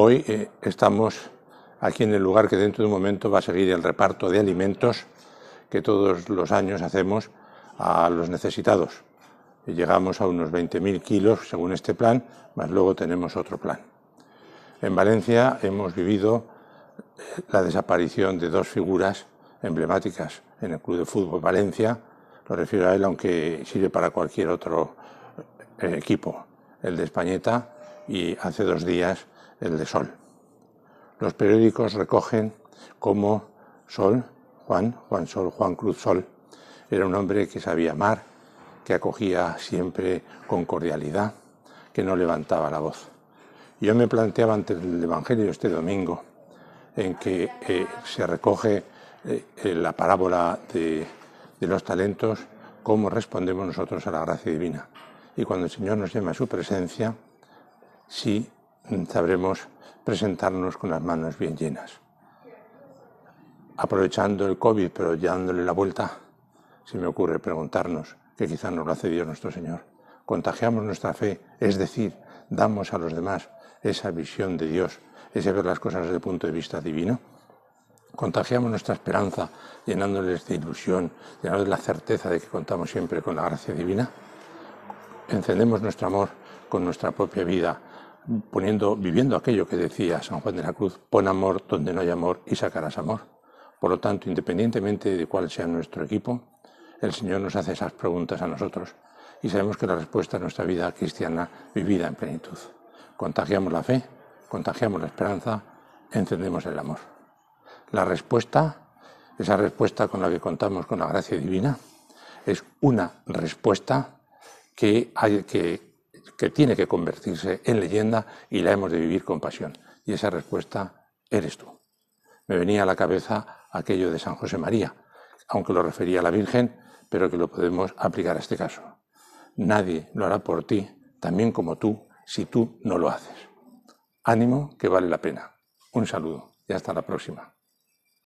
Hoy eh, estamos aquí en el lugar que dentro de un momento va a seguir el reparto de alimentos que todos los años hacemos a los necesitados. Y llegamos a unos 20.000 kilos según este plan, más luego tenemos otro plan. En Valencia hemos vivido eh, la desaparición de dos figuras emblemáticas en el Club de Fútbol Valencia, lo refiero a él aunque sirve para cualquier otro eh, equipo, el de Españeta y hace dos días el de Sol. Los periódicos recogen cómo Sol, Juan, Juan Sol, Juan Cruz Sol, era un hombre que sabía amar, que acogía siempre con cordialidad, que no levantaba la voz. Yo me planteaba ante el Evangelio este domingo, en que eh, se recoge eh, eh, la parábola de los talentos, cómo respondemos nosotros a la gracia divina. Y cuando el Señor nos llama a su presencia, si sabremos presentarnos con las manos bien llenas. Aprovechando el COVID, pero ya dándole la vuelta, se me ocurre preguntarnos, que quizás nos lo hace Dios nuestro Señor, contagiamos nuestra fe, es decir, damos a los demás esa visión de Dios, ese ver las cosas desde el punto de vista divino. Contagiamos nuestra esperanza llenándoles de ilusión, llenándoles la certeza de que contamos siempre con la gracia divina. Encendemos nuestro amor con nuestra propia vida poniendo, viviendo aquello que decía San Juan de la Cruz, pon amor donde no hay amor y sacarás amor. Por lo tanto, independientemente de cuál sea nuestro equipo, el Señor nos hace esas preguntas a nosotros y sabemos que la respuesta a nuestra vida cristiana vivida en plenitud. Contagiamos la fe, contagiamos la esperanza, encendemos el amor. La respuesta, esa respuesta con la que contamos con la gracia divina, es una respuesta que, hay, que que tiene que convertirse en leyenda y la hemos de vivir con pasión. Y esa respuesta eres tú. Me venía a la cabeza aquello de San José María, aunque lo refería a la Virgen, pero que lo podemos aplicar a este caso. Nadie lo hará por ti, también como tú, si tú no lo haces. Ánimo, que vale la pena. Un saludo y hasta la próxima.